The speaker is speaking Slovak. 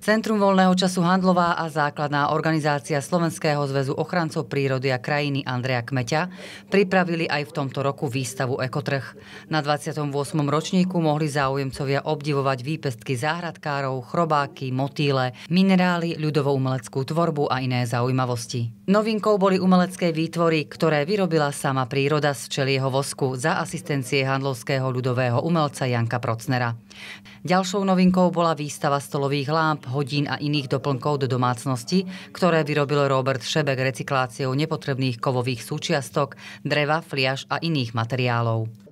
Centrum voľného času Handlová a základná organizácia Slovenského zväzu ochrancov prírody a krajiny Andreja Kmeťa pripravili aj v tomto roku výstavu Ekotrh. Na 28. ročníku mohli záujemcovia obdivovať výpestky záhradkárov, chrobáky, motýle, minerály, ľudovou umeleckú tvorbu a iné zaujímavosti. Novinkou boli umelecké výtvory, ktoré vyrobila sama príroda z čelieho vosku za asistencie handlovského ľudového umelca Janka Procnera. Ďalšou novinkou bola výstava stolových lámp, hodín a iných doplnkov do domácnosti, ktoré vyrobil Robert Šebek recikláciou nepotrebných kovových súčiastok, dreva, fliaž a iných materiálov.